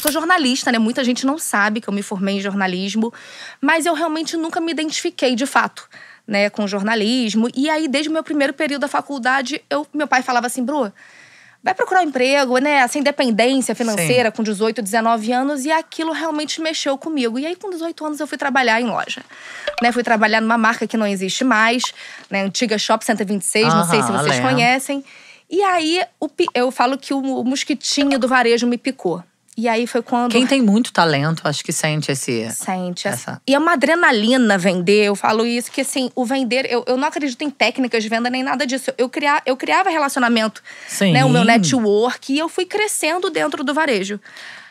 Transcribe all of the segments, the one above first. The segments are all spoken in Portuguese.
sou jornalista, né? Muita gente não sabe que eu me formei em jornalismo, mas eu realmente nunca me identifiquei de fato. Né, com jornalismo. E aí, desde o meu primeiro período da faculdade, eu, meu pai falava assim, Bru, vai procurar um emprego, né? Essa independência financeira Sim. com 18, 19 anos, e aquilo realmente mexeu comigo. E aí, com 18 anos, eu fui trabalhar em loja. Né? Fui trabalhar numa marca que não existe mais, né? Antiga Shop 126, Aham, não sei se vocês conhecem. E aí, o, eu falo que o mosquitinho do varejo me picou. E aí foi quando. Quem tem muito talento, acho que sente esse. Sente. Essa... E é uma adrenalina vender. Eu falo isso, que assim, o vender. Eu, eu não acredito em técnicas de venda nem nada disso. Eu, criar, eu criava relacionamento, Sim. né? O meu network. E eu fui crescendo dentro do varejo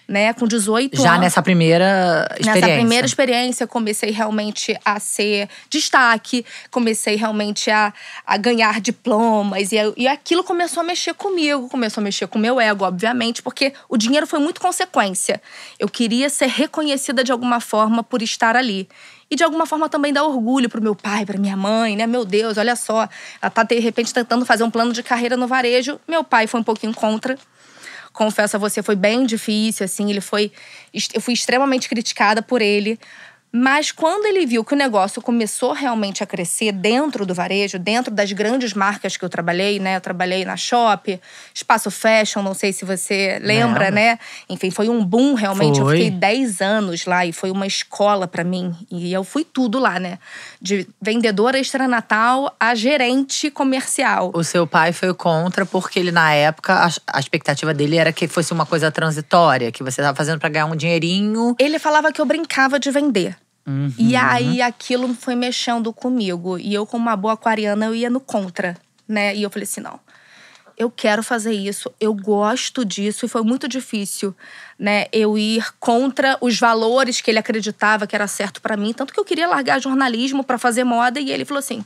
né, com 18 Já anos. Já nessa primeira experiência. Nessa primeira experiência, comecei realmente a ser destaque, comecei realmente a, a ganhar diplomas. E, e aquilo começou a mexer comigo, começou a mexer com o meu ego, obviamente, porque o dinheiro foi muito consequência. Eu queria ser reconhecida de alguma forma por estar ali e de alguma forma também dá orgulho pro meu pai, pra minha mãe, né? Meu Deus, olha só, ela tá de repente tentando fazer um plano de carreira no varejo. Meu pai foi um pouquinho contra confesso a você, foi bem difícil, assim. Ele foi. Eu fui extremamente criticada por ele, mas quando ele viu que o negócio começou realmente a crescer dentro do varejo, dentro das grandes marcas que eu trabalhei, né? Eu trabalhei na Shop, Espaço Fashion, não sei se você lembra, não. né? Enfim, foi um boom realmente. Foi. Eu fiquei 10 anos lá e foi uma escola para mim. E eu fui tudo lá, né? De vendedora extranatal a gerente comercial. O seu pai foi contra porque ele na época a expectativa dele era que fosse uma coisa transitória, que você estava fazendo para ganhar um dinheirinho. Ele falava que eu brincava de vender. Uhum. E aí aquilo foi mexendo comigo. E eu, como uma boa aquariana, eu ia no contra, né? E eu falei assim: não, eu quero fazer isso, eu gosto disso. E foi muito difícil, né? Eu ir contra os valores que ele acreditava que era certo para mim. Tanto que eu queria largar jornalismo para fazer moda. E ele falou assim: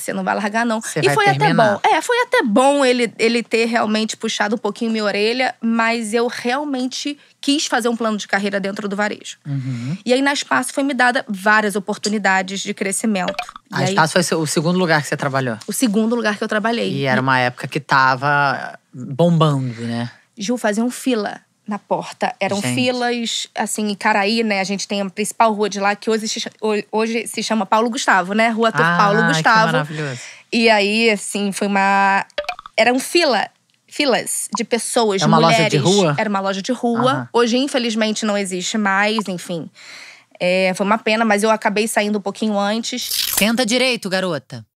você não vai largar, não. Você e foi terminar. até bom. É, foi até bom ele, ele ter realmente puxado um pouquinho minha orelha, mas eu realmente quis fazer um plano de carreira dentro do varejo. Uhum. E aí, na Espaço, foi me dada várias oportunidades de crescimento. A e Espaço aí, foi o segundo lugar que você trabalhou? O segundo lugar que eu trabalhei. E era uma época que tava bombando, né? Ju, faziam fila na porta. Eram gente. filas, assim, em Caraí, né? A gente tem a principal rua de lá, que hoje se, hoje se chama Paulo Gustavo, né? Rua ah, Paulo Gustavo. maravilhoso. E aí, assim, foi uma. Era um fila. Filas de pessoas, é uma mulheres. Loja de rua? Era uma loja de rua. Aham. Hoje, infelizmente, não existe mais, enfim. É, foi uma pena, mas eu acabei saindo um pouquinho antes. Senta direito, garota.